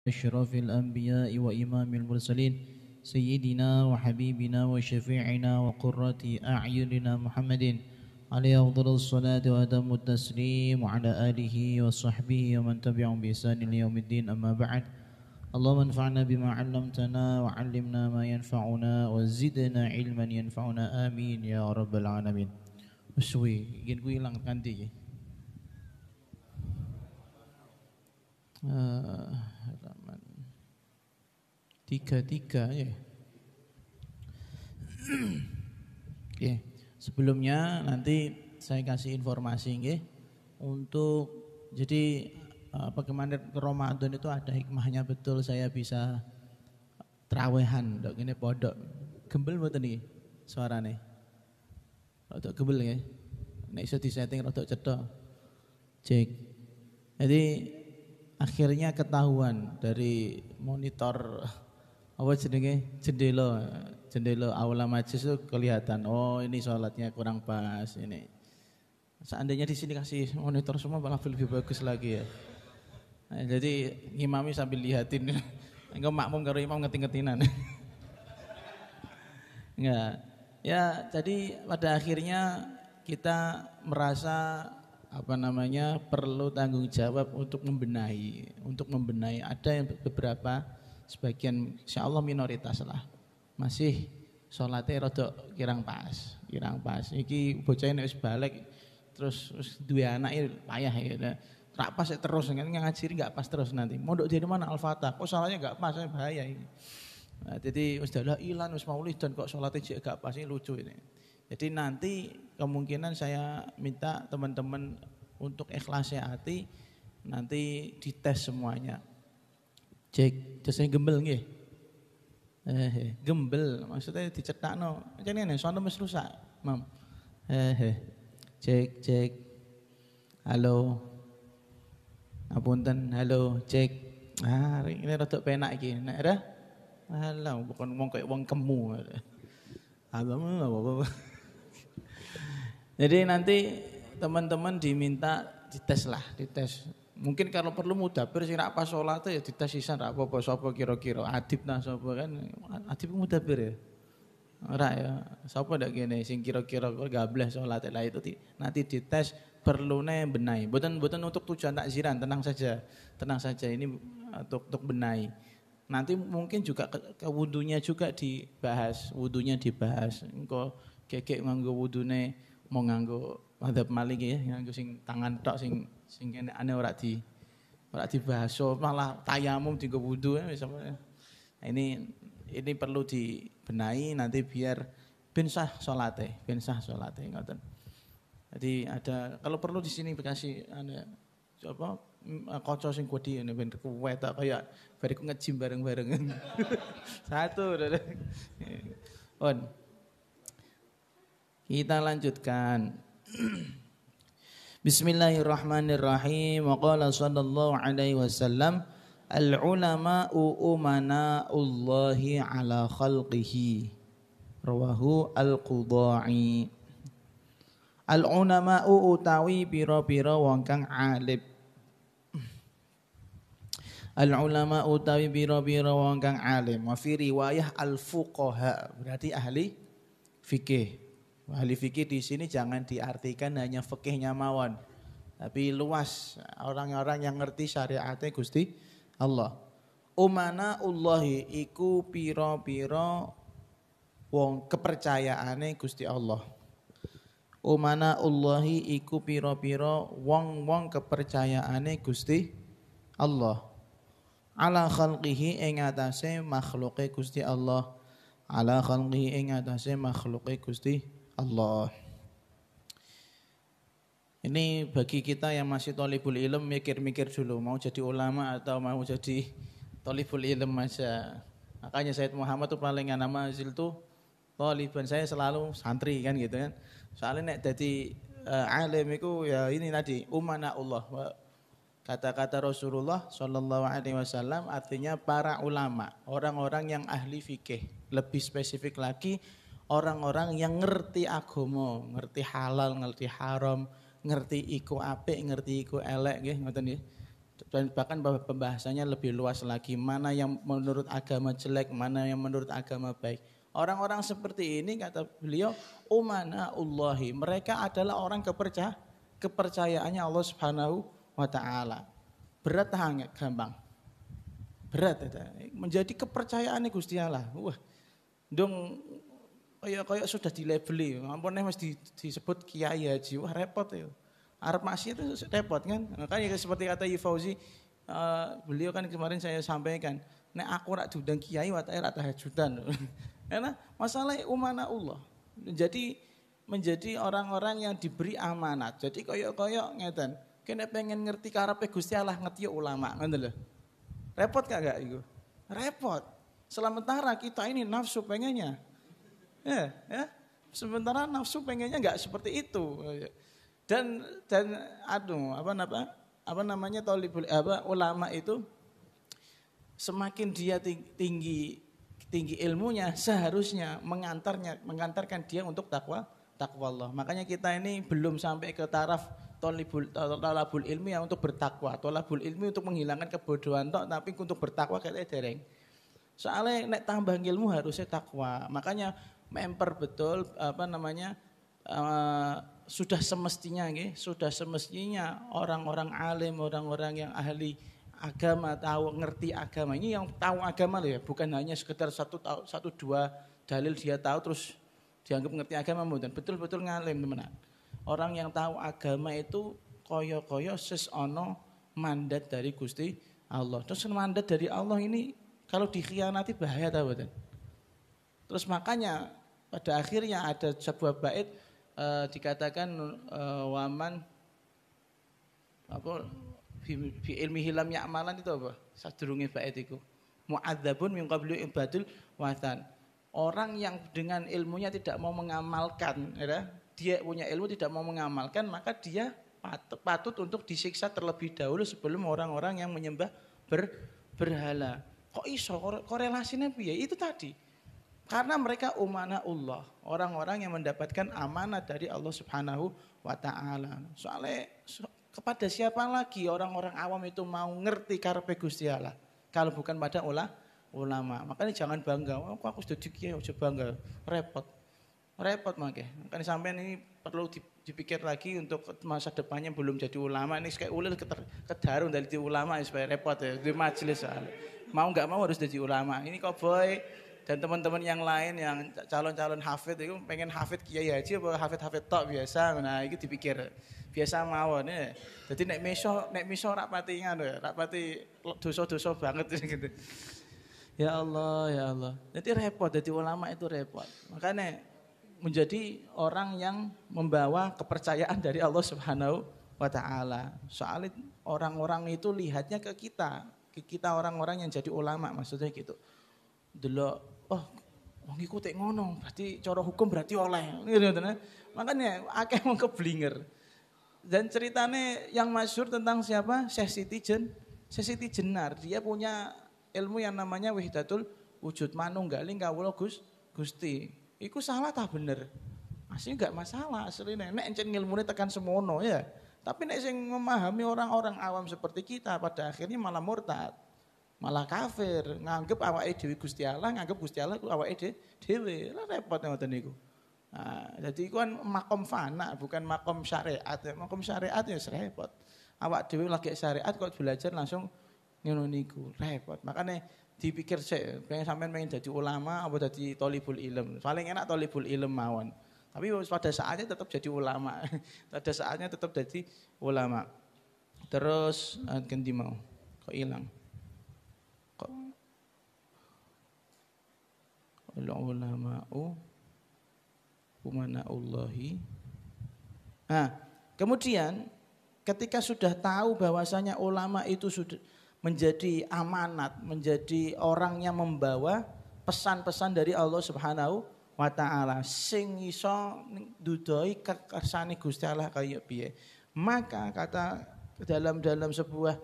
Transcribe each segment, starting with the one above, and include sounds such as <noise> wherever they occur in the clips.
أشرف الأنبياء وإمام المرسلين سيدنا وحبيبنا وشفيعنا وقرة أعيننا محمد عليه أفضل الصلاة وأدم التسليم وعلى آله وصحبه ومن تبعهم بإحسان ليوم الدين أما بعد اللهم انفعنا بما علمتنا وعلمنا ما ينفعنا وزدنا علما ينفعنا آمين يا رب العالمين Sui, ingin ku hilang ganti halaman tiga tiga ya. Oke, sebelumnya nanti saya kasih informasi ya, untuk jadi eh, bagaimana ke Ramadan itu ada hikmahnya betul saya bisa trawehan dok ini podok gembel buat nih suarane rotok gembel ya nek iso disetting rotok cedok cek jadi akhirnya ketahuan dari monitor apa jenenge jendela jendela aula majlis itu kelihatan oh ini sholatnya kurang pas ini seandainya di sini kasih monitor semua malah lebih bagus lagi ya nah, jadi ngimami sambil lihatin <laughs> enggak makmum karo imam ngeting-ngetinan <laughs> enggak ya jadi pada akhirnya kita merasa apa namanya perlu tanggung jawab untuk membenahi, untuk membenahi ada yang beberapa sebagian insya Allah minoritas lah masih sholatnya rada kirang pas, kirang pas. Iki bocah ini balik terus, terus dua anak ini payah ya. tak pas ya terus kan ngaji nggak pas terus nanti. Mondok jadi mana Al-Fatah? Kok salahnya nggak pas? Eh, bahaya ini. Nah, jadi ustadzah ilan wis maulid dan kok sholatnya juga nggak pas ini lucu ini. Jadi nanti kemungkinan saya minta teman-teman untuk ikhlas ya hati nanti dites semuanya. Cek jasanya gembel nggih. Eh, gembel maksudnya dicetak no. Kan ini soalnya mes rusak, Mam. Eh, cek cek. Halo. Apunten, halo, cek. Ah, ini rada penak iki. Nek ada Alah, bukan ngomong kayak wong kemu. Alamu apa-apa. Jadi nanti teman-teman diminta dites lah, dites. Mungkin kalau perlu mudabir sih apa sholat ya dites sisa apa-apa sapa kira-kira adib nah sapa kan adib mudabir ya. Ora ya, sapa ndak kene sing kira-kira gableh sholat lah itu di, nanti dites perlu perlune benahi. Boten boten untuk tujuan takziran, tenang saja. Tenang saja ini untuk eh, untuk benahi. Nanti mungkin juga ke, ke wudunya juga dibahas, wudunya dibahas. Engko kekek nganggo wudune mau nganggo madhab maliki ya nganggo sing tangan tok sing sing kene aneh ora di ora dibahso malah tayamum di wudu ya misalnya. Nah, ini ini perlu dibenahi nanti biar bensah solate bensah solate ngoten. Jadi ada kalau perlu di sini dikasih ada anu ya, apa mm, kocok sing kodi ini anu ya, ben kuwe tak kaya bareng ngejim bareng-bareng. <laughs> Satu. udah iya. On. Kita lanjutkan. <clears throat> Bismillahirrahmanirrahim. Wa qala sallallahu alaihi wasallam al ulama'u umana'ullahi ala khalqihi. Rawahu al-Qudai. Al ulama'u utawi pira-pira wong kang alim. <clears throat> Al ulama utawi pira-pira wong kang alim. Wa fi riwayah al fuqaha, berarti ahli fikih. Ahli fikih di sini jangan diartikan hanya fikihnya mawon, tapi luas orang-orang yang ngerti syariatnya Gusti Allah. Umana Allahi iku piro-piro wong kepercayaane Gusti Allah. Umana Allahi iku piro-piro wong-wong kepercayaane Gusti Allah. Ala khalqihi ing atase makhluke Gusti Allah. Ala khalqihi ing atase makhluke Gusti Allah. Ini bagi kita yang masih tolibul ilm mikir-mikir dulu mau jadi ulama atau mau jadi tolibul ilm aja. Makanya Said Muhammad tuh paling nama Azil tuh toliban saya selalu santri kan gitu kan. Soalnya nek jadi uh, eh, alim itu ya ini tadi umana Allah. Kata-kata Rasulullah Shallallahu Alaihi Wasallam artinya para ulama, orang-orang yang ahli fikih. Lebih spesifik lagi orang-orang yang ngerti agomo, ngerti halal, ngerti haram, ngerti iku apik, ngerti iku elek nggih ngoten nggih. Dan bahkan pembahasannya lebih luas lagi, mana yang menurut agama jelek, mana yang menurut agama baik. Orang-orang seperti ini kata beliau umana Allahi. Mereka adalah orang kepercaya kepercayaannya Allah Subhanahu wa taala. Berat hangat gampang. Berat Menjadi kepercayaannya Gusti Allah. Wah. Dong kayak kayak sudah di labeli ampun nih di, disebut kiai haji, wah repot ya. Arab maksiat itu repot kan. Makanya seperti kata Yu Fauzi, uh, beliau kan kemarin saya sampaikan, nek aku rak dudang kiai watai rak tahajudan. <laughs> Karena masalah umana Allah. Jadi menjadi orang-orang yang diberi amanat. Jadi koyok-koyok ngeten. Kena pengen ngerti karepe Gusti Allah ngerti ya ulama, ngoten lho. Repot gak gak itu? Repot. Sementara kita ini nafsu pengennya Ya, ya. Sementara nafsu pengennya nggak seperti itu. Dan dan aduh apa apa apa namanya tolibul apa ulama itu semakin dia tinggi tinggi ilmunya seharusnya mengantarnya mengantarkan dia untuk takwa takwa Allah. Makanya kita ini belum sampai ke taraf tolibul tolabul ilmi ya untuk bertakwa. Tolabul ilmi untuk menghilangkan kebodohan tok tapi untuk bertakwa kayaknya dereng. Soalnya nek tambah ilmu harusnya takwa. Makanya memper betul apa namanya uh, sudah semestinya nggih, sudah semestinya orang-orang alim, orang-orang yang ahli agama tahu ngerti agama ini yang tahu agama loh ya bukan hanya sekedar satu tahu satu dua dalil dia tahu terus dianggap ngerti agama dan betul-betul ngalim teman orang yang tahu agama itu koyo koyo sesono mandat dari gusti Allah terus mandat dari Allah ini kalau dikhianati bahaya tahu betul. Terus makanya pada akhirnya ada sebuah bait e, dikatakan e, waman apa fi ilmi hilam amalan itu apa? Sadurunge bait iku. Mu'adzabun min qablu ibadul watan. Orang yang dengan ilmunya tidak mau mengamalkan, ya, dia punya ilmu tidak mau mengamalkan, maka dia patut, patut untuk disiksa terlebih dahulu sebelum orang-orang yang menyembah ber, berhala. Kok iso korelasinya piye? Itu tadi. Karena mereka umana Allah, orang-orang yang mendapatkan amanah dari Allah Subhanahu wa taala. Soalnya kepada siapa lagi orang-orang awam itu mau ngerti karpe Gusti kalau bukan pada olah ulama. Makanya jangan bangga, oh, aku sudah kiai, bangga, repot. Repot makanya. Makanya sampean ini perlu di dipikir lagi untuk masa depannya belum jadi ulama ini kayak ulil keter, dari ulama ini ya, supaya repot ya di majelis soalnya. mau nggak mau harus jadi ulama ini kok boy dan teman-teman yang lain yang calon-calon hafid itu pengen hafid kiai haji apa hafid hafid tok biasa nah itu dipikir biasa mau nih, ya. jadi naik miso naik miso rapati ngono ya, rapati duso duso banget <laughs> gitu ya Allah ya Allah jadi repot jadi ulama itu repot makanya menjadi orang yang membawa kepercayaan dari Allah Subhanahu wa taala. Soalnya orang-orang itu lihatnya ke kita, ke kita orang-orang yang jadi ulama maksudnya gitu. dulu oh wong iku tek ngono, berarti cara hukum berarti oleh. Gitu, gitu, nah. Makanya akeh wong keblinger. Dan ceritanya yang masyur tentang siapa? Syekh Siti Jen. Syekh Siti Jenar, dia punya ilmu yang namanya wahdatul wujud manunggaling kawula Gusti. Iku salah tah bener. Masih enggak masalah, asli nenek encen ngilmune tekan semono ya. Tapi nek sing memahami orang-orang awam seperti kita pada akhirnya malah murtad. Malah kafir, nganggep awake dhewe Gusti Allah, nganggep Gusti Allah ku awake Dewi, Lah repot ngoten niku. Nah, jadi itu kan makom fana, bukan makom syariat. Makom syariat ya repot. Awak Dewi lagi syariat kok belajar langsung ngono niku, repot. Makanya dipikir sih, pengen sampean pengen jadi ulama apa jadi tolibul ilm. Paling enak tolibul ilm mawon. Tapi pada saatnya tetap jadi ulama. <laughs> pada saatnya tetap jadi ulama. Terus eh, ganti mau. Kok hilang? Kok ulama'u Allahi, Nah, kemudian ketika sudah tahu bahwasanya ulama itu sudah menjadi amanat, menjadi orang yang membawa pesan-pesan dari Allah Subhanahu wa taala sing iso dudoi kekersane Gusti Allah kaya piye. Maka kata dalam dalam sebuah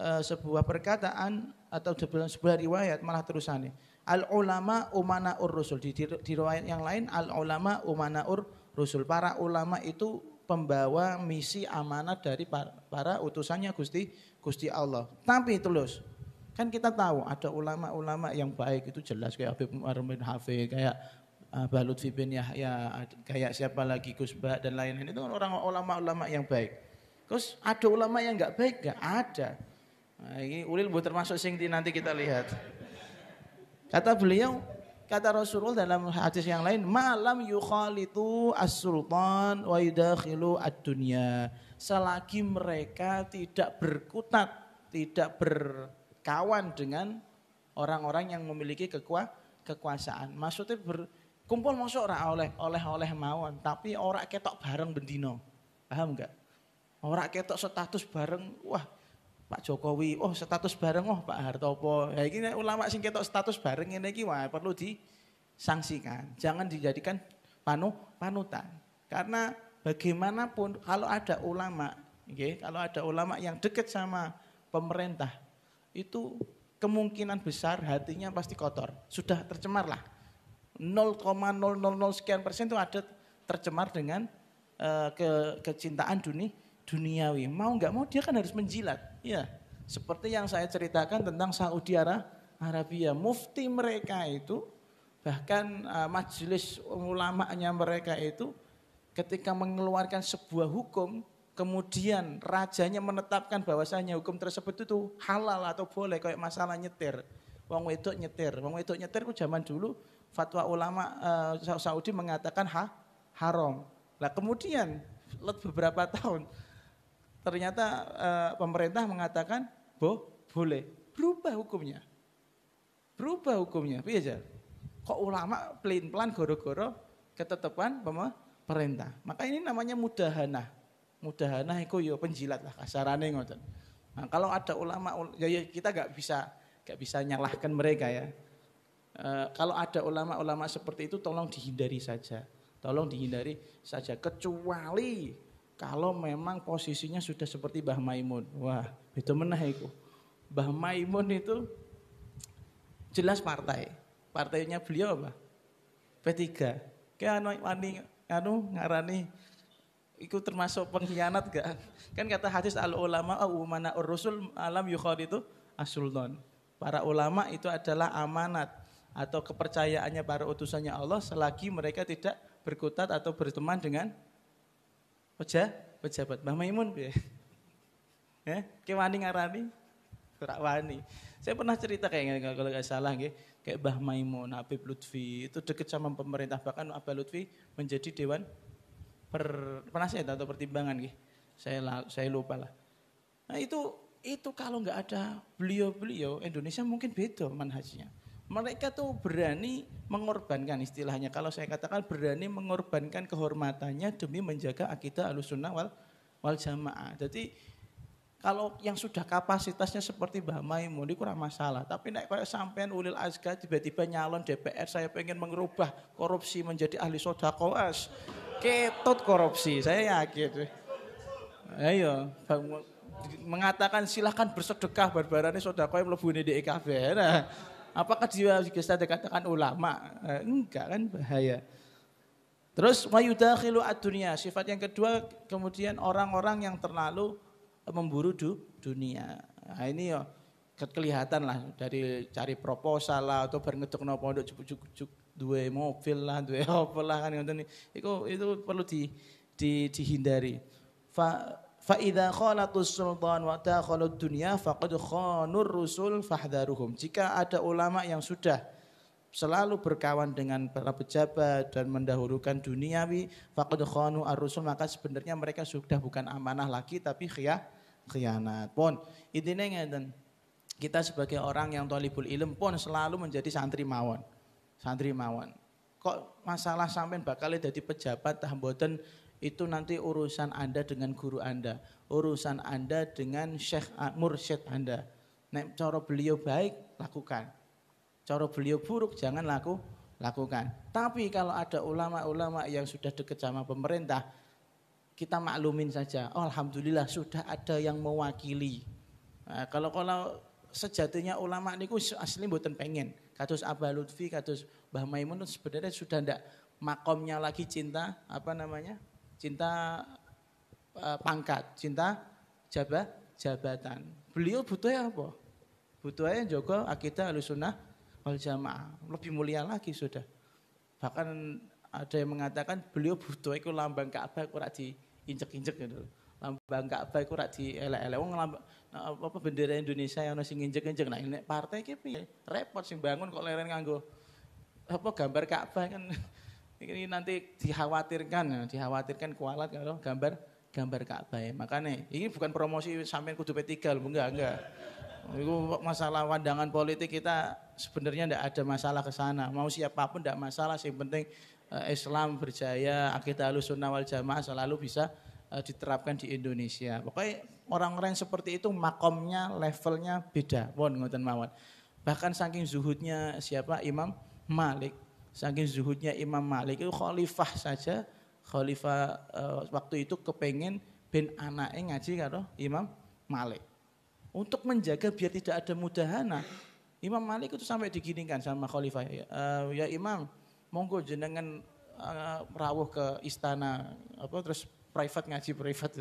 eh, sebuah perkataan atau dalam sebuah riwayat malah terusane. al ulama umana ur rusul di, di, di riwayat yang lain al ulama umana ur rusul para ulama itu pembawa misi amanah dari para, utusannya Gusti Gusti Allah. Tapi terus kan kita tahu ada ulama-ulama yang baik itu jelas kayak Habib Umar bin Hafiz, kayak eh, Balut bin Yahya, kayak siapa lagi Gus dan lain-lain itu kan orang ulama-ulama yang baik. Terus ada ulama yang nggak baik nggak ada. Nah, ini ulil bu termasuk sing nanti kita lihat. Kata beliau Kata Rasulullah dalam hadis yang lain, malam yukhalitu itu sultan wa yudakhilu ad Selagi mereka tidak berkutat, tidak berkawan dengan orang-orang yang memiliki kekuasaan. Maksudnya berkumpul masuk ora oleh oleh-oleh mawon, tapi orang ketok bareng bendino. Paham enggak? orang ketok status bareng, wah Pak Jokowi, oh status bareng, oh Pak Hartopo. Ya ini ulama sing ketok status bareng ini iki wah perlu disangsikan. Jangan dijadikan panu panutan. Karena bagaimanapun kalau ada ulama, okay, kalau ada ulama yang dekat sama pemerintah, itu kemungkinan besar hatinya pasti kotor. Sudah tercemar lah. 0,000 sekian persen itu ada tercemar dengan uh, ke, kecintaan dunia duniawi. Mau nggak mau dia kan harus menjilat Ya, seperti yang saya ceritakan tentang Saudi Arabia, mufti mereka itu bahkan eh, majelis ulama-nya mereka itu ketika mengeluarkan sebuah hukum kemudian rajanya menetapkan bahwasanya hukum tersebut itu halal atau boleh kayak masalah nyetir wong wedok nyetir wong wedok nyetir ku zaman dulu fatwa ulama uh, Saudi mengatakan ha haram lah kemudian beberapa <laughs> tahun Ternyata e, pemerintah mengatakan, "Bo, boleh." Berubah hukumnya. Berubah hukumnya. biasa. Kok ulama pelin-pelan goro-goro ketetapan pemerintah. Maka ini namanya mudahana. Mudahana itu yo ya penjilat lah kasarane ngoten. Nah, kalau ada ulama ya, ya kita nggak bisa nggak bisa nyalahkan mereka ya. e, kalau ada ulama-ulama seperti itu tolong dihindari saja. Tolong dihindari saja kecuali kalau memang posisinya sudah seperti Mbah Maimun. Wah, itu menah itu. Mbah Maimun itu jelas partai. Partainya beliau apa? P3. Kayak anu wani anu ngarani itu termasuk pengkhianat gak? Kan kata hadis al ulama au mana rusul alam yukhad itu asuldon. Para ulama itu adalah amanat atau kepercayaannya para utusannya Allah selagi mereka tidak berkutat atau berteman dengan Oja, pejabat. Mbah Maimun piye? <laughs> Ya, Wani ngarani ora wani. Saya pernah cerita kayak kalau nggak salah nggih, kayak Mbah Maimun, Habib Lutfi itu dekat sama pemerintah bahkan Abah Lutfi menjadi dewan per, penasihat atau pertimbangan nggih. Saya saya lupa lah. Nah itu itu kalau nggak ada beliau-beliau Indonesia mungkin beda manhajnya mereka tuh berani mengorbankan istilahnya. Kalau saya katakan berani mengorbankan kehormatannya demi menjaga akidah alusunah wal, wal jamaah. Jadi kalau yang sudah kapasitasnya seperti Mbah Maimun itu kurang masalah. Tapi naik kayak sampean Ulil Azga tiba-tiba nyalon DPR saya pengen mengubah korupsi menjadi ahli sodakoas. ketot korupsi, saya yakin. Ayo, mengatakan silahkan bersedekah barbarannya sodako yang melebuni di EKB. Nah, Apakah dia bisa dikatakan ulama? Eh, enggak kan bahaya. Terus wayudakhilu ad-dunia. Sifat yang kedua kemudian orang-orang yang terlalu eh, memburu du, dunia. Nah, ini ya kelihatan lah dari cari proposal lah atau berngetuk nopo untuk jujuk-jujuk dua mobil lah, dua <laughs> apa lah kan itu itu perlu di, di dihindari. Fa, Fa'idha khalatus sultan wa takhalud dunia faqad khanur rusul fahdharuhum. Jika ada ulama yang sudah selalu berkawan dengan para pejabat dan mendahulukan duniawi faqad khanu ar-rusul maka sebenarnya mereka sudah bukan amanah lagi tapi khiyah khianat pun intinya ngeten kita sebagai orang yang tolibul ilm pun selalu menjadi santri mawon santri mawon kok masalah sampean bakal jadi pejabat tah mboten itu nanti urusan Anda dengan guru Anda, urusan Anda dengan syekh mursyid Anda. Nek cara beliau baik, lakukan. Cara beliau buruk jangan laku, lakukan. Tapi kalau ada ulama-ulama yang sudah dekat sama pemerintah, kita maklumin saja. Oh, alhamdulillah sudah ada yang mewakili. Nah, kalau kalau sejatinya ulama niku asli mboten pengen. Katus Abah Lutfi, katus Mbah Maimun sebenarnya sudah tidak makomnya lagi cinta apa namanya? cinta uh, pangkat, cinta jabat jabatan. Beliau butuh apa? Butuhnya joko akidah alusunah wal jamaah. Lebih mulia lagi sudah. Bahkan ada yang mengatakan beliau butuh itu lambang Ka'bah kurang diinjek-injek injek gitu. Lambang Ka'bah kurang di elek elek Wong lambang apa, e, apa bendera Indonesia yang sing injek-injek. Nah, ini partai iki repot sing bangun kok leren nganggo apa gambar Ka'bah kan <laughs> ini nanti dikhawatirkan, ya, dikhawatirkan kualat kalau gambar gambar Ka'bah ya. Makanya ini bukan promosi sampai kudu P3 enggak, enggak. Itu masalah pandangan politik kita sebenarnya tidak ada masalah ke sana. Mau siapapun tidak masalah, sih penting eh, Islam berjaya, akidah sunnah wal jamaah selalu bisa eh, diterapkan di Indonesia. Pokoknya orang-orang seperti itu makomnya, levelnya beda. Bon, ngoten mawon. Bahkan saking zuhudnya siapa Imam Malik Saking zuhudnya Imam Malik itu khalifah saja, khalifah uh, waktu itu kepengen bin anaknya ngaji karo Imam Malik. Untuk menjaga biar tidak ada mudahana, Imam Malik itu sampai diginikan sama khalifah, uh, ya Imam, monggo jenengan uh, rawuh ke istana apa terus private ngaji private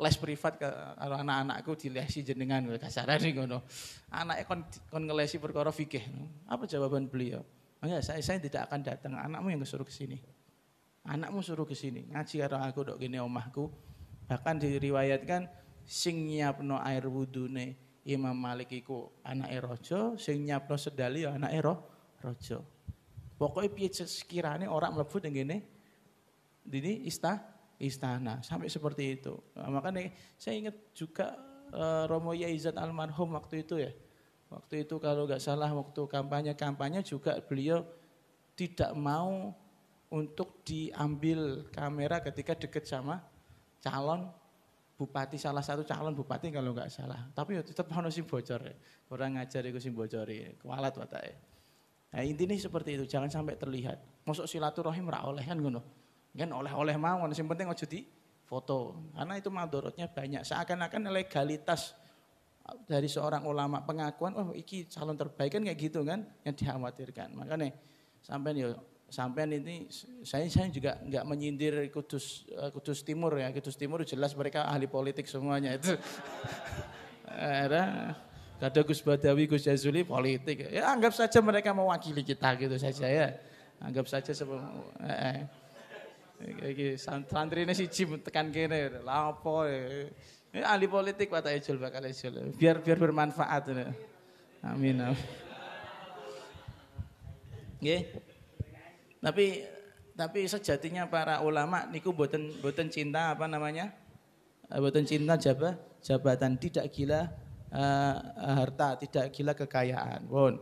les private ke anak-anakku dilesi jenengan kasarane ngono anaknya kon kon ngelesi perkara fikih apa jawaban beliau Enggak, oh iya, saya, saya tidak akan datang. Anakmu yang suruh ke sini. Anakmu suruh ke sini. Ngaji karo aku dok gini omahku. Bahkan diriwayatkan sing nyapno air wudune Imam Malik iku anake raja, sing nyapno sedali ya anake ro, raja. Pokoke piye sekirane orang mlebu ning ngene dini ista, istana sampai seperti itu. Nah, makanya saya ingat juga uh, Romo Yaizat almarhum waktu itu ya Waktu itu kalau nggak salah waktu kampanye-kampanye juga beliau tidak mau untuk diambil kamera ketika dekat sama calon bupati salah satu calon bupati kalau nggak salah tapi ya tetap ono si bocor orang kurang ngajar itu si bocor kualat watake nah intinya seperti itu jangan sampai terlihat masuk silaturahim ra oleh kan ngono kan oleh-oleh mau yang penting ngajuti di foto karena itu madorotnya banyak seakan-akan legalitas dari seorang ulama pengakuan oh iki calon terbaik kan kayak gitu kan yang dikhawatirkan makanya sampai nih sampai ini saya saya juga nggak menyindir Kudus eh, Kudus Timur ya Kudus Timur jelas mereka ahli politik semuanya itu <laughs> eh, ada Gus Badawi Gus Jazuli politik ya anggap saja mereka mewakili kita gitu saja ya anggap saja sebelum eh, eh. santri ini si Jim tekan kene lapor ya. Ini ahli politik kata Ejul bakal Ejul. Biar biar bermanfaat. Ini. Amin. Okay. Tapi tapi sejatinya para ulama niku boten boten cinta apa namanya? Eh, boten cinta jabah, jabatan tidak gila uh, harta, tidak gila kekayaan. Bon.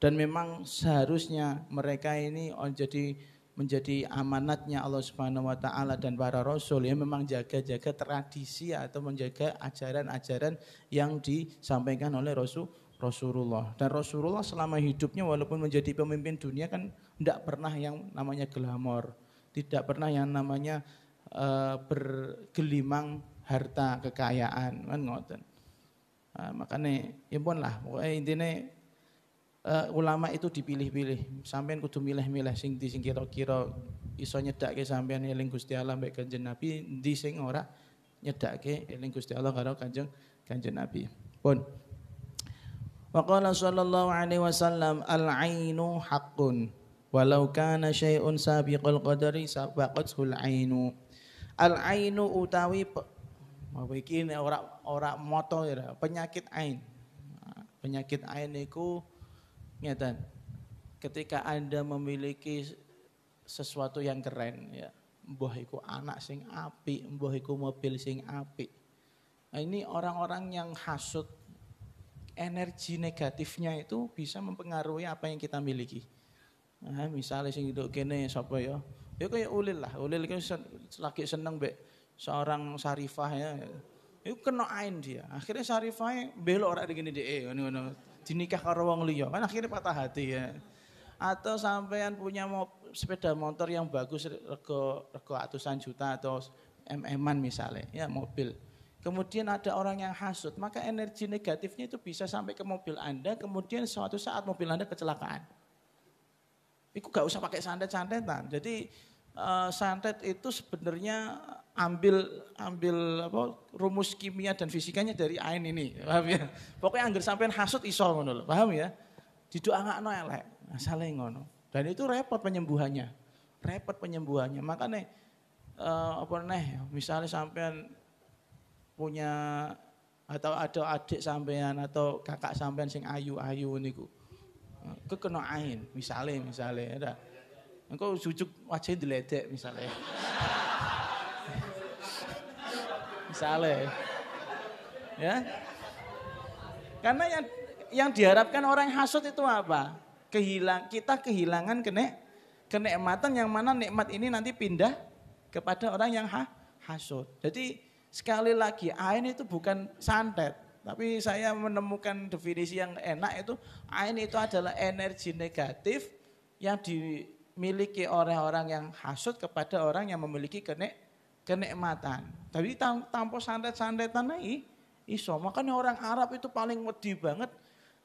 Dan memang seharusnya mereka ini on jadi menjadi amanatnya Allah Subhanahu wa taala dan para rasul ya memang jaga-jaga tradisi atau menjaga ajaran-ajaran yang disampaikan oleh Rasul Rasulullah dan Rasulullah selama hidupnya walaupun menjadi pemimpin dunia kan tidak pernah yang namanya glamor, tidak pernah yang namanya uh, bergelimang harta kekayaan kan ngoten. Uh, ah, makanya ya pun lah pokoknya intinya uh, ulama itu dipilih-pilih. Sampean kudu milih-milih sing di sing kira-kira iso nyedakke sampean eling Gusti Allah mbek Kanjeng Nabi, di sing ora nyedakke eling Gusti Allah karo Kanjeng Kanjeng Nabi. Pun. Wa qala sallallahu alaihi wasallam al-ainu haqqun walau kana syai'un sabiqul qadari sabaqatul ainu. Al-ainu utawi apa iki ora ora moto ya penyakit ain. Penyakit ain niku Ngeten. Ketika Anda memiliki sesuatu yang keren ya, mbah iku anak sing api, mbah iku mobil sing api. Nah, ini orang-orang yang hasut energi negatifnya itu bisa mempengaruhi apa yang kita miliki. Nah, misalnya sing hidup kene sapa ya? Ya kayak ulil lah, ulil kan lagi seneng be seorang sarifah ya. Itu ain dia. Akhirnya sarifah belok orang begini dia, deh dinikah karo wong liya kan akhirnya patah hati ya atau sampean punya mau sepeda motor yang bagus rego rego ratusan juta atau mm-an misalnya ya mobil kemudian ada orang yang hasut maka energi negatifnya itu bisa sampai ke mobil anda kemudian suatu saat mobil anda kecelakaan itu gak usah pakai santet santetan jadi uh, santet itu sebenarnya ambil ambil apa rumus kimia dan fisikanya dari Ain ini, paham ya? Pokoknya anggar sampean hasut iso ngono paham ya? Didoakno elek, asale ngono. Dan itu repot penyembuhannya. Repot penyembuhannya. Makanya uh, apa neh misalnya sampean punya atau ada adik sampean atau kakak sampean sing ayu-ayu niku. Kekena ain, misalnya misalnya ada. Engko jujuk wajah diledek misalnya. <laughs> saleh. Ya. Karena yang yang diharapkan orang hasut itu apa? Kehilang kita kehilangan kenek kenikmatan yang mana nikmat ini nanti pindah kepada orang yang ha, hasut. Jadi sekali lagi ain itu bukan santet, tapi saya menemukan definisi yang enak itu ain itu adalah energi negatif yang dimiliki oleh orang yang hasut kepada orang yang memiliki kenek kenikmatan. Tapi tanpa santet-santetan naik iso. Makanya orang Arab itu paling wedi banget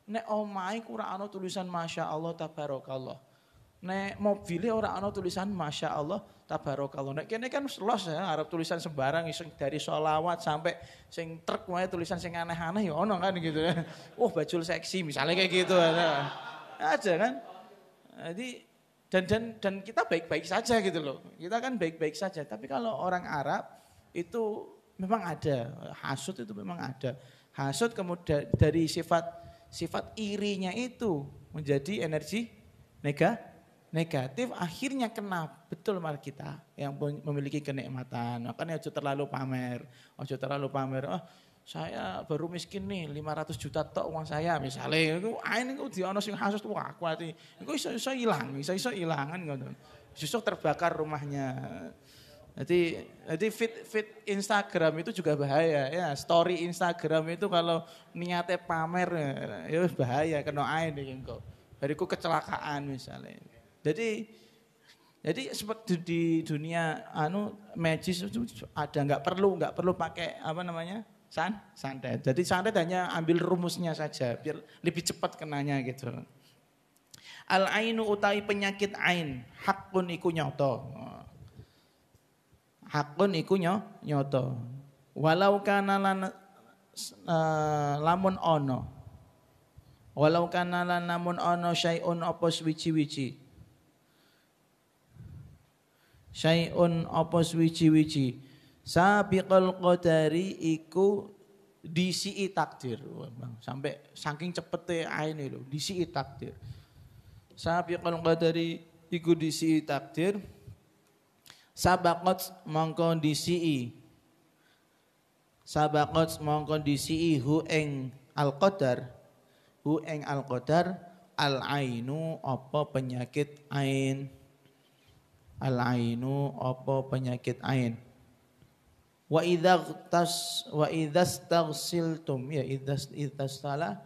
nek omahe ora ana tulisan Masya Allah tabarakallah. Nek mobilnya orang ana tulisan Masya Allah tabarokallah Nek kene kan los ya Arab tulisan sembarang iseng dari solawat sampai sing truk wae tulisan sing aneh-aneh ya ono kan gitu ya. Oh bajul seksi misalnya kayak gitu. Ada nah, kan. Jadi dan dan dan kita baik-baik saja gitu loh. Kita kan baik-baik saja. Tapi kalau orang Arab itu memang ada hasut itu memang ada. Hasut kemudian dari sifat sifat irinya itu menjadi energi nega, negatif akhirnya kena betul mal kita yang memiliki kenikmatan. Makanya ojo terlalu pamer, ojo terlalu pamer. Oh, saya baru miskin nih 500 juta tok uang saya misalnya itu ain ah, itu dia ono sing kasus tuh aku hati itu iso iso hilang iso iso hilangan gitu justru terbakar rumahnya jadi jadi fit fit Instagram itu juga bahaya ya story Instagram itu kalau niatnya pamer ya, ya bahaya kena ain kok bariku kecelakaan misalnya jadi jadi seperti di dunia anu magis itu ada nggak perlu nggak perlu pakai apa namanya San, santet. Jadi santet hanya ambil rumusnya saja biar lebih cepat kenanya gitu. Al ainu utai penyakit ain, hakun iku nyoto. Hakun iku nyoto. Walau kana lan, uh, lamun ono. Walau kana lan lamun ono syai'un apa suwici-wici. Syai'un apa suwici-wici. Sabiqal qadari iku disi takdir. Sampai saking cepete ini loh, disi takdir. Sabiqal qadari iku disi takdir. sabakot mongkong disi. Sabakot mongkong disi hu ing al qadar. Hu al qadar al ainu apa penyakit ain. Al ainu apa penyakit ain. Wa idzaqtas wa idzastaghsiltum ya idzas idzastala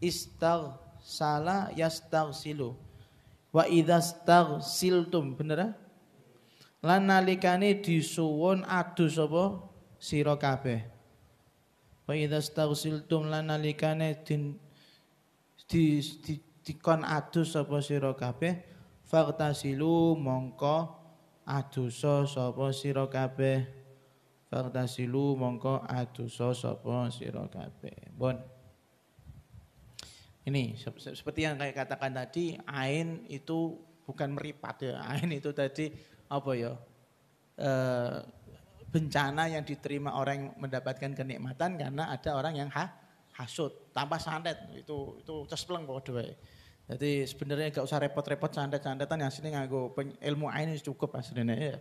istaghsala yastaghsilu. Wa idzastaghsiltum bener ya? Lan nalikane disuwun adu sapa sira kabeh. Wa idzastaghsiltum lan nalikane din di, di, dikon adu sapa sira kabeh silu mongko adusa sapa sira kabeh Tartasilu mongko adosa sopo siro kabeh. Bon. Ini seperti yang saya katakan tadi, ain itu bukan meripat ya. <laughs> Ain itu tadi apa ya? E, bencana yang diterima orang yang mendapatkan kenikmatan karena ada orang yang ha, hasut tanpa santet itu itu cespleng kok dhewe. Jadi sebenarnya gak usah repot-repot santet-santetan yang sini nggak nganggo ilmu ain cukup aslinya ya.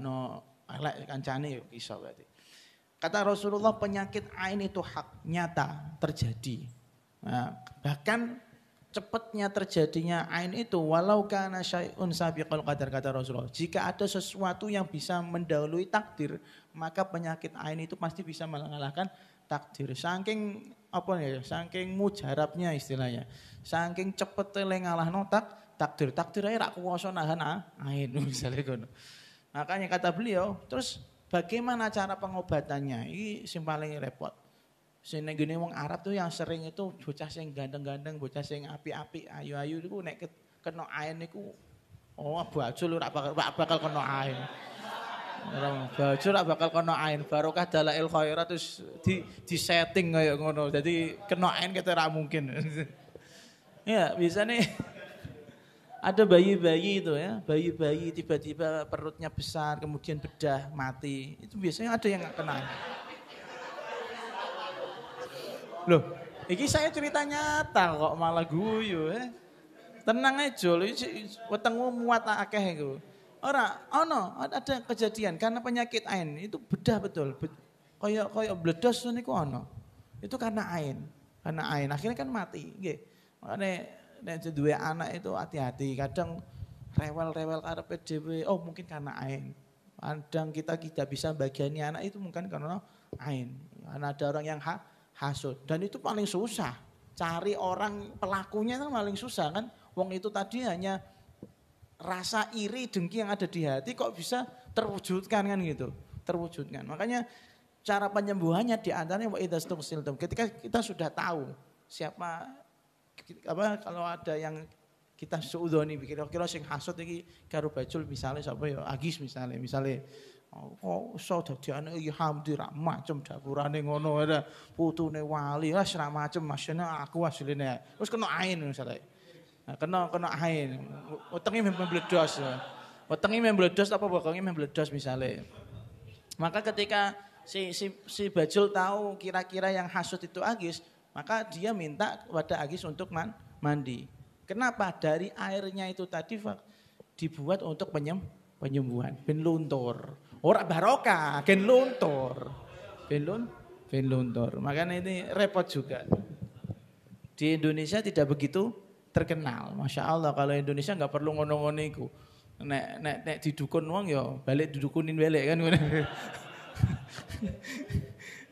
no elek ah, kancane yo iso berarti. Kata Rasulullah penyakit ain itu hak nyata terjadi. Nah, bahkan cepatnya terjadinya ain itu walau karena syai'un sabiqal qadar kata Rasulullah. Jika ada sesuatu yang bisa mendahului takdir, maka penyakit ain itu pasti bisa mengalahkan takdir. Saking apa ya, saking mujarabnya istilahnya. Saking cepet lengalah notak takdir. Takdir ae rak kuwasa nahan ain <laughs> misalnya Makanya kata beliau, terus bagaimana cara pengobatannya? Ini sing paling repot. Sini gini wong Arab tuh yang sering itu bocah sing gandeng-gandeng, bocah sing api-api, ayu-ayu itu nek kena air niku oh baju lu rak bakal, rak bakal kena air. Orang baju rak bakal kena air. Barokah dalail khairat terus di di setting kayak ngono. Jadi kena air kita rak mungkin. <laughs> ya, bisa nih ada bayi-bayi itu ya, bayi-bayi tiba-tiba perutnya besar, kemudian bedah, mati. Itu biasanya ada yang nggak kenal. Loh, ini saya cerita nyata kok malah guyu ya. Tenang aja, lo wetengmu muat akeh itu. Ora, oh no, ada kejadian karena penyakit ain itu bedah betul. Koyok koyok bledos niku ono. Itu karena ain, karena ain. Akhirnya kan mati, nggih. Makanya nek duwe anak itu hati-hati. Kadang rewel-rewel karena PDW Oh, mungkin karena ain. Kadang kita tidak bisa bagiannya anak itu mungkin karena ain. Karena ada orang yang ha, hasut dan itu paling susah. Cari orang pelakunya itu paling susah kan. Wong itu tadi hanya rasa iri dengki yang ada di hati kok bisa terwujudkan kan gitu. Terwujudkan. Makanya cara penyembuhannya di antaranya Ketika kita sudah tahu siapa apa kalau ada yang kita seudoni kira-kira sing hasut iki karo bajul misalnya sapa ya Agis misalnya misalnya oh iso dadiane ya Hamdi macam macem dapurane ngono ada putune wali lah ra macem masene aku asline terus kena ain misalnya nah, kena kena ain utenge membledos utenge ya. membledos apa bokonge membledos misalnya maka ketika si si si Bajul tahu kira-kira yang hasut itu Agis maka dia minta kepada Agis untuk man, mandi. Kenapa? Dari airnya itu tadi dibuat untuk penyem, penyembuhan. Ben luntur. Ora barokah, ben luntur. Ben, lun, ben luntur. Makanya ini repot juga. Di Indonesia tidak begitu terkenal. Masya Allah kalau Indonesia nggak perlu ngono-ngono Nek, nek, nek didukun uang ya balik didukunin balik kan. <laughs>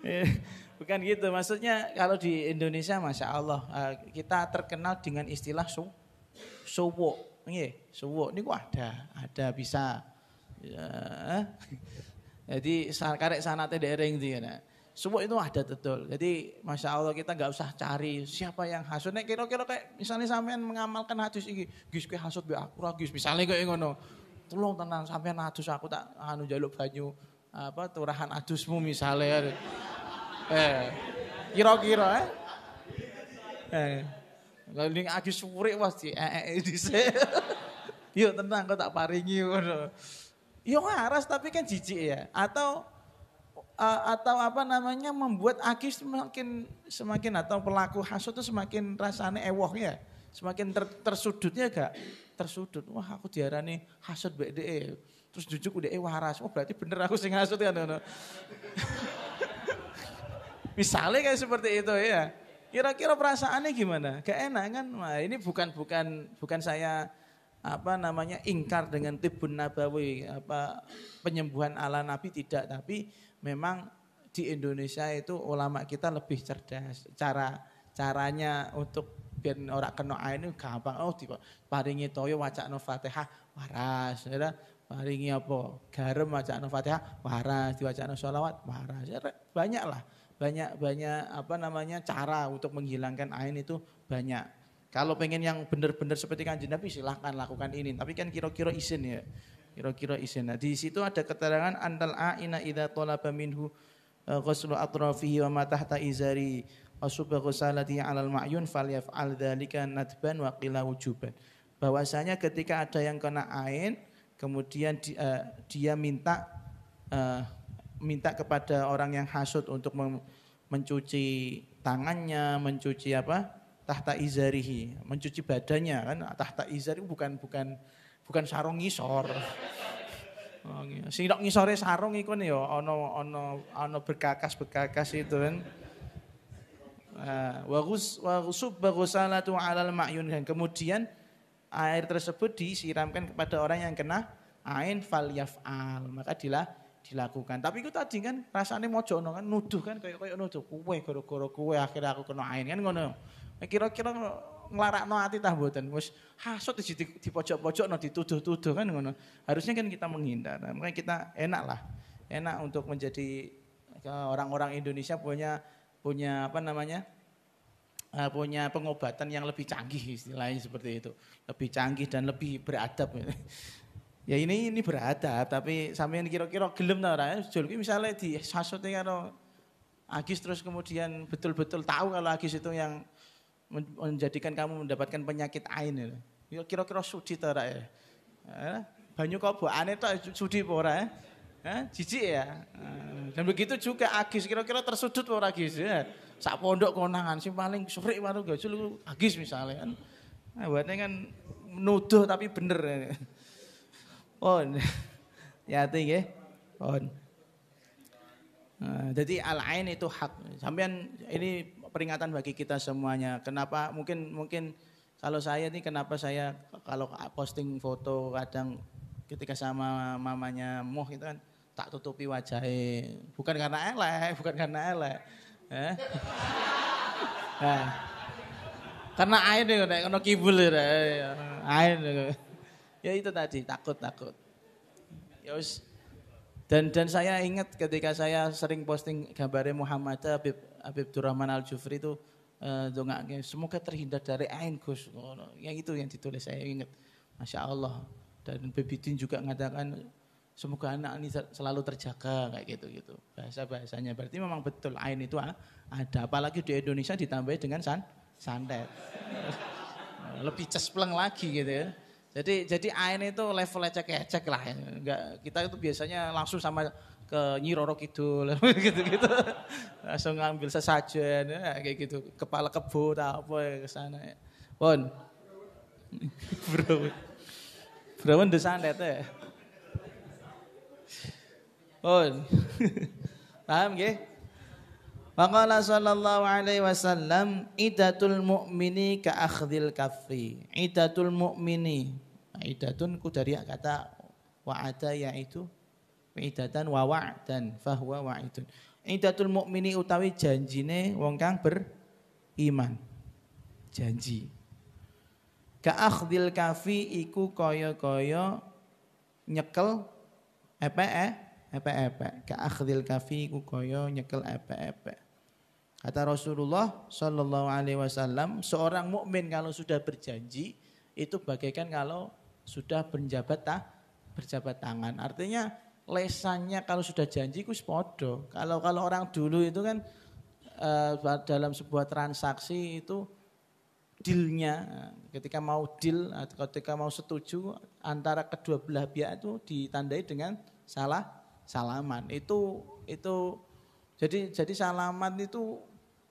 Eh, Bukan gitu, maksudnya kalau di Indonesia Masya Allah, eh, kita terkenal dengan istilah su, suwo. Iya, ini suwo kok ada, ada bisa. Ya. Eh? <laughs> Jadi karek sana tedereng iki ya Suwo itu ada betul. Jadi Masya Allah kita nggak usah cari siapa yang hasut. Nek kira-kira kayak misalnya sampean mengamalkan hadis ini. Gis kayak hasut biar aku gis. Misalnya kayak ngono. Tolong tenang sampean hadus aku tak anu jaluk banyu apa turahan adusmu misalnya. Eh. Kira-kira eh. Eh. Lalu agi suwurik wis -e dhisik. yuk tenang kok tak paringi ngono. Yo ngaras tapi kan jijik ya. Atau uh, atau apa namanya membuat aki semakin semakin atau pelaku hasut itu semakin rasanya ewoh ya. Semakin ter, tersudutnya gak? Tersudut. Wah aku diarani hasut BDE. Terus jujuk udah eh waras. Oh berarti bener aku sing hasut kan. <laughs> Misalnya kayak seperti itu ya. Kira-kira perasaannya gimana? Gak enak kan? Wah, ini bukan bukan bukan saya apa namanya ingkar dengan tibun nabawi apa penyembuhan ala nabi tidak tapi memang di Indonesia itu ulama kita lebih cerdas cara caranya untuk biar orang kena ini gampang oh tiba paringi toyo no fatihah waras ya paringi apa garam no fatihah waras no sholawat waras ya, banyak lah banyak-banyak apa namanya cara untuk menghilangkan ain itu banyak. Kalau pengen yang benar-benar seperti kanjeng Nabi silahkan lakukan ini. Tapi kan kira-kira izin ya. Kira-kira izin. Nah, di situ ada keterangan antal aina idza talaba minhu eh, ghuslu atrafihi wa ma tahta izari wa subaghu salati 'alal ma'yun falyaf'al dzalika nadban wa qila wujuban. Bahwasanya ketika ada yang kena ain kemudian dia, eh, dia minta uh, minta kepada orang yang hasut untuk mencuci tangannya, mencuci apa? tahta izarihi, mencuci badannya kan nah, tahta izari bukan bukan bukan sarung ngisor. <laughs> Oh, iya. Sinok ngisore sarung iku ya ana oh ana berkakas-berkakas itu kan. Nah, wa ghus wa ghusubba ghusalatu 'alal ma'yun kan. kemudian air tersebut disiramkan kepada orang yang kena ain fal yaf'al. Maka dilah dilakukan. Tapi itu tadi kan rasanya mau jono kan nuduh kan kayak kayak nuduh kue koro koro kue akhirnya aku kena ain kan ngono. Nah, kira-kira no hati tah buatan. Mus hasut di, di pojok-pojok no dituduh-tuduh kan ngono. Harusnya kan kita menghindar. Nah, makanya kita enak lah. Enak untuk menjadi orang-orang Indonesia punya punya apa namanya? Eh, punya pengobatan yang lebih canggih istilahnya seperti itu. Lebih canggih dan lebih beradab. <laughs> Ya ini ini beradab tapi yang kira-kira gelem tau orang Jul misalnya misale di sasute karo Agis terus kemudian betul-betul tahu kalau Agis itu yang menjadikan kamu mendapatkan penyakit ain ya. Kira-kira sudi tau orang ya? Banyu kok aneh tau sudi apa orang ya, Jijik ya. Nah, dan begitu juga Agis kira-kira tersudut orang Agis ya. Sak pondok konangan sih paling baru gak Agis misalnya kan. Nah, kan nuduh tapi bener. Ya on. <laughs> ya nggih. On. Eh, jadi al itu hak. Sampean ini peringatan bagi kita semuanya. Kenapa mungkin mungkin kalau saya nih kenapa saya kalau posting foto kadang ketika sama mamanya Moh itu kan tak tutupi wajahnya. Bukan karena elek, <laughs> bukan karena elek. Eh? <laughs> Nah. Karena air deh, kena kibul deh, Air deh ya itu tadi takut takut ya dan dan saya ingat ketika saya sering posting gambarnya Muhammad Habib Habib Durrahman Al Jufri itu eh, dongaknya uh, semoga terhindar dari ain Gus yang itu yang ditulis saya ingat masya Allah dan Bibitin juga mengatakan semoga anak ini selalu terjaga kayak gitu gitu bahasa bahasanya berarti memang betul ain itu ada apalagi di Indonesia ditambah dengan san santet <laughs> lebih cespleng lagi gitu ya jadi jadi AN itu level ecek-ecek lah. Ya. Enggak, kita itu biasanya langsung sama ke Nyi Roro <laughs> gitu-gitu. langsung ngambil sesajen ya, kayak gitu, kepala kebo tak apa ya ke sana ya. Bon. <laughs> Bro. Bro desa ndete. Bon, Paham nggih? Faqala sallallahu alaihi wasallam idatul mu'mini ka akhdil kafri. Idatul mu'mini. Nah, idatun ku dari kata wa'ada yaitu idatan wa wa'dan fahuwa wa'idun. Idatul mu'mini utawi janjine wong kang beriman. Janji. Ka akhdil iku kaya-kaya nyekel epe-epe epe-epe ka kafi iku kaya nyekel epe-epe Kata Rasulullah Shallallahu Alaihi Wasallam, seorang mukmin kalau sudah berjanji itu bagaikan kalau sudah berjabat tak berjabat tangan. Artinya lesannya kalau sudah janji kus sepodo. Kalau kalau orang dulu itu kan uh, dalam sebuah transaksi itu dealnya ketika mau deal atau ketika mau setuju antara kedua belah pihak itu ditandai dengan salah salaman. Itu itu jadi jadi salaman itu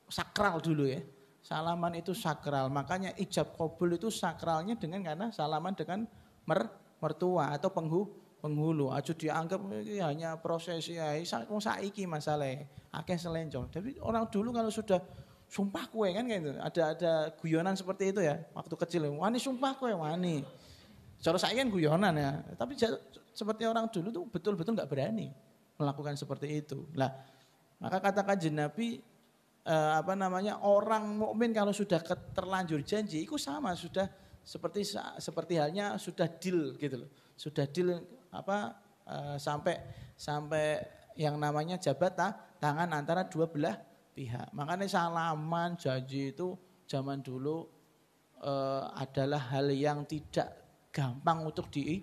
sakral dulu ya. Salaman itu sakral, makanya ijab kabul itu sakralnya dengan karena salaman dengan mer, mertua atau penghu, penghulu. Aja dianggap ya, hanya proses ya, mau saiki masalah, akeh selenjong. Tapi orang dulu kalau sudah sumpah kue kan kayak itu, ada ada guyonan seperti itu ya waktu kecil. Wani sumpah kue wani. Cara saya kan guyonan ya, tapi seperti orang dulu tuh betul-betul nggak berani melakukan seperti itu. Lah maka katakan jenabi uh, apa namanya orang mukmin kalau sudah terlanjur janji itu sama sudah seperti seperti halnya sudah deal gitu loh. Sudah deal apa uh, sampai sampai yang namanya jabat tangan antara dua belah pihak. Makanya salaman janji itu zaman dulu uh, adalah hal yang tidak gampang untuk di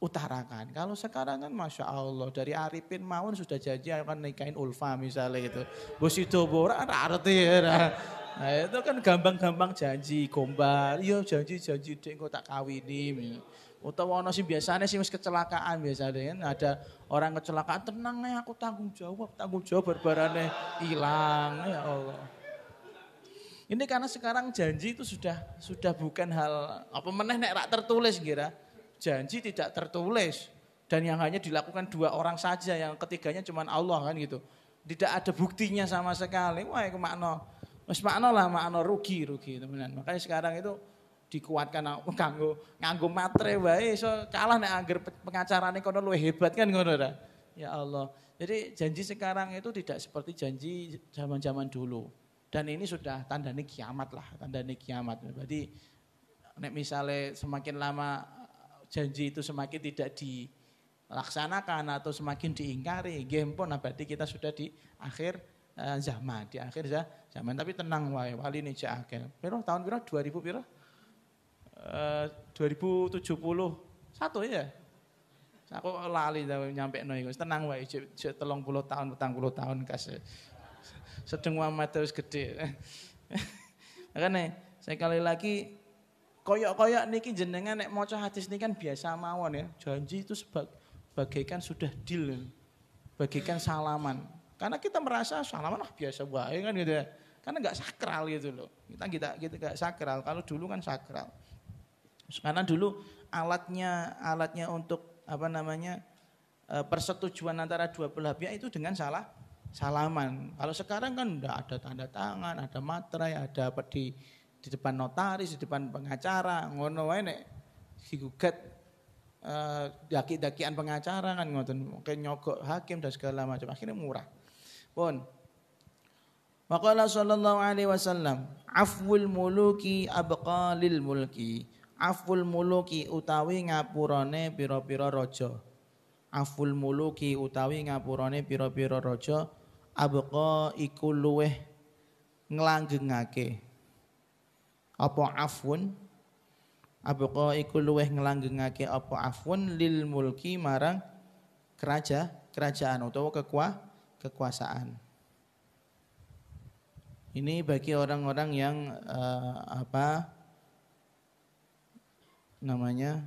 utarakan. Kalau sekarang kan Masya Allah dari Arifin Mawon sudah janji akan nikahin Ulfa misalnya gitu. Bos itu borak arti ya. Nah, nah itu kan gampang-gampang janji, gombal, iya janji-janji deh kok tak kawini. Utawa ono sih biasanya sih kecelakaan biasanya kan ada orang kecelakaan tenang nih eh, aku tanggung jawab, tanggung jawab barbarannya hilang ya Allah. Ini karena sekarang janji itu sudah sudah bukan hal apa meneh nek tertulis kira janji tidak tertulis dan yang hanya dilakukan dua orang saja yang ketiganya cuma Allah kan gitu tidak ada buktinya sama sekali wah itu makna mas makna lah makna rugi rugi teman-teman makanya sekarang itu dikuatkan <laughs> kanggo nganggo matre wae so kalah nek angger pengacarane kono luwih hebat kan ngono Ya Allah. Jadi janji sekarang itu tidak seperti janji zaman-zaman dulu. Dan ini sudah tandanya kiamat lah, tandanya kiamat. Berarti nek misalnya semakin lama janji itu semakin tidak dilaksanakan atau semakin diingkari. game pun, abadi nah kita sudah di akhir zahmat, eh, zaman, di akhir zaman. Tapi tenang wae, wali ini akhir. Piro tahun piro? 2000 piro? Eh, uh, 2070 satu ya aku lali nyampe no iku tenang wae telung puluh tahun puluh tahun kasih. sedeng Muhammad terus gede <laughs> makanya kali lagi Koyok-koyok niki jenengan nek maca hadis niki kan biasa mawon ya. Janji itu sebag, bagaikan sudah deal. Bagaikan salaman. Karena kita merasa salaman lah biasa wae kan gitu ya. Karena nggak sakral gitu loh. Kita kita kita nggak sakral. Kalau dulu kan sakral. Karena dulu alatnya alatnya untuk apa namanya e, persetujuan antara dua belah pihak itu dengan salah salaman. Kalau sekarang kan enggak ada tanda tangan, ada materai, ada apa di di depan notaris, di depan pengacara, ngono wene nek digugat eh, daki-dakian pengacara kan ngoten, kayak nyogok hakim dan segala macam. Akhirnya murah. Pun Waqala sallallahu alaihi wasallam, afwul muluki abqalil mulki. Afwul muluki utawi ngapurane piro-piro raja. Afwul muluki utawi ngapurane piro pira raja abqa iku luweh nglanggengake apa afun abqa iku luweh ngelanggengake apa afun lil mulki marang keraja kerajaan atau kekuah kekuasaan ini bagi orang-orang yang uh, apa namanya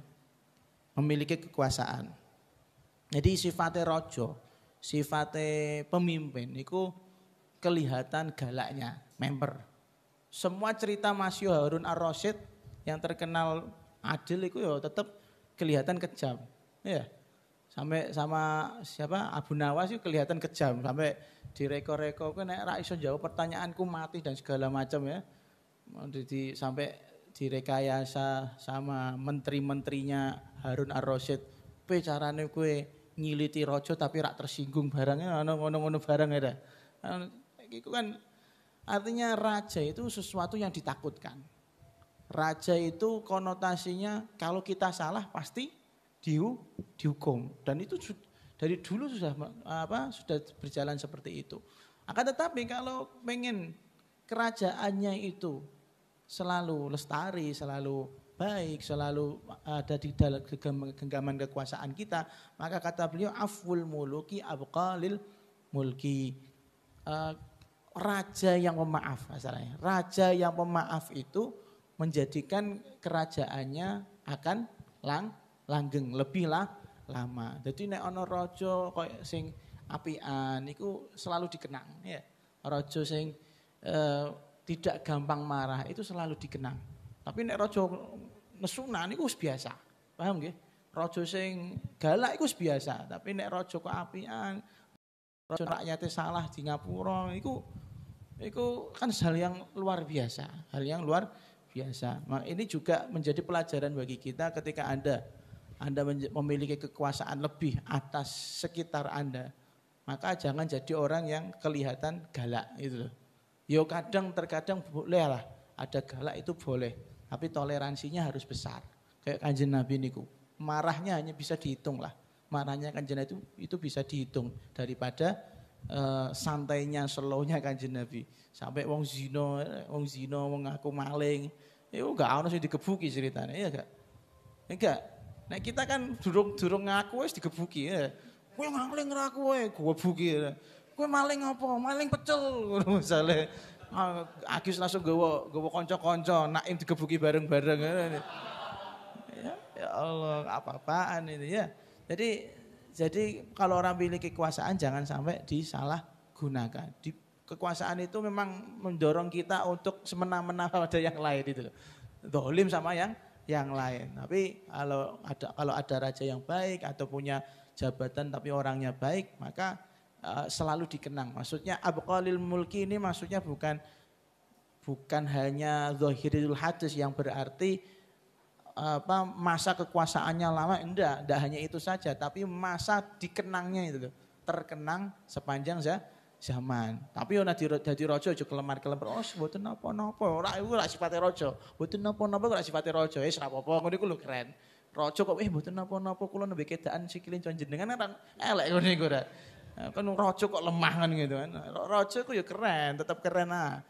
memiliki kekuasaan. Jadi sifatnya rojo, sifatnya pemimpin itu kelihatan galaknya, member semua cerita Mas Harun Ar-Rasyid yang terkenal adil itu ya tetap kelihatan kejam. Ya. Sampai sama siapa Abu Nawas itu kelihatan kejam sampai direko-reko kan nek ra iso jawab pertanyaanku mati dan segala macam ya. Di, sampai direkayasa sama menteri-menterinya Harun Ar-Rasyid. Pe carane kue ngiliti rojo tapi rak tersinggung barangnya ngono-ngono barang ya. Nah, iku kan Artinya raja itu sesuatu yang ditakutkan. Raja itu konotasinya kalau kita salah pasti dihu, dihukum dan itu dari dulu sudah apa sudah berjalan seperti itu. Akan tetapi kalau pengen kerajaannya itu selalu lestari, selalu baik, selalu ada di dalam genggaman kekuasaan kita, maka kata beliau aful muluki abqalil mulki. Uh, raja yang pemaaf masalahnya. Raja yang pemaaf itu menjadikan kerajaannya akan lang langgeng lebih lah lama. Jadi nek ana raja koyo sing apian itu selalu dikenang ya. Raja sing e, tidak gampang marah itu selalu dikenang. Tapi nek raja nesunan itu biasa. Paham nggih? Rojo sing galak itu biasa, tapi nek rojo kok apian raja rakyatnya salah di Ngapura itu itu kan hal yang luar biasa, hal yang luar biasa. Nah, ini juga menjadi pelajaran bagi kita ketika Anda Anda memiliki kekuasaan lebih atas sekitar Anda, maka jangan jadi orang yang kelihatan galak gitu loh. Yo kadang terkadang boleh lah, ada galak itu boleh, tapi toleransinya harus besar. Kayak kanjeng Nabi niku, marahnya hanya bisa dihitung lah. Marahnya kanjeng itu itu bisa dihitung daripada uh, santainya slownya kanjeng Nabi. Sampai wong zino, wong zino, wong ngaku maling. Itu ya gak ono sing digebuki ceritanya, iya gak? Enggak. Ya nah kita kan durung-durung ngaku wis digebuki ya. Kowe maling ra kowe, gua buki. Ya. Kowe maling apa? Maling pecel <laughs> misalnya. Ah, Agis langsung gawa gawa kanca-kanca, Naim digebuki bareng-bareng. Ya, ya Allah, apa-apaan ini ya. Jadi jadi kalau orang pilih kekuasaan jangan sampai disalahgunakan. Di, kekuasaan itu memang mendorong kita untuk semena-mena pada <laughs> yang lain itu loh. Dolim sama yang yang lain. Tapi kalau ada kalau ada raja yang baik atau punya jabatan tapi orangnya baik, maka uh, selalu dikenang. Maksudnya abqalil mulki ini maksudnya bukan bukan hanya zahirul hadis yang berarti apa masa kekuasaannya lama enggak, enggak hanya itu saja, tapi masa dikenangnya itu Terkenang sepanjang za, zaman. Tapi ora dadi raja aja kelemar-kelemar. Oh, mboten napa-napa. Ora iku ora sifate raja. Mboten napa-napa ora sifate raja. Eh, wis ora apa-apa, ngene lho keren. Raja kok eh mboten napa-napa kula nembe kedakan sikile jenengan kan elek ngene iku ora. Nah, kan raja kok lemah kan gitu kan. Raja kok ya keren, tetap keren ah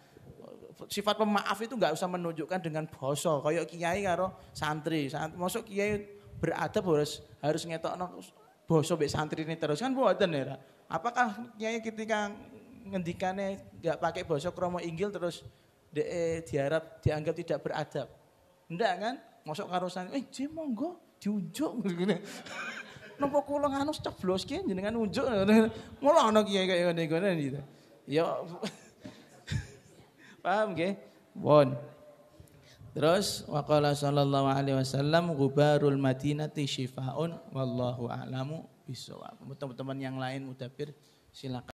sifat pemaaf itu nggak usah menunjukkan dengan bosok Kayak kiai karo santri. santri. Masuk kiai beradab harus harus ngetokno bosok be santri ini terus kan buatan ya. Apakah kiai ketika ngendikane nggak pakai bosok kromo inggil terus de diharap dianggap tidak beradab? Enggak kan? Masuk karo santri, eh jim monggo diunjuk <laughs> ngene. Nopo kulo nganus ceplos kian jenengan unjuk. Mula <laughs> nokia kiai gini gini, gitu. Ya Paham nggih? Bon. Terus waqala sallallahu alaihi wasallam gubarul madinati syifaun wallahu a'lamu bisawab. Teman-teman yang lain mudabir silakan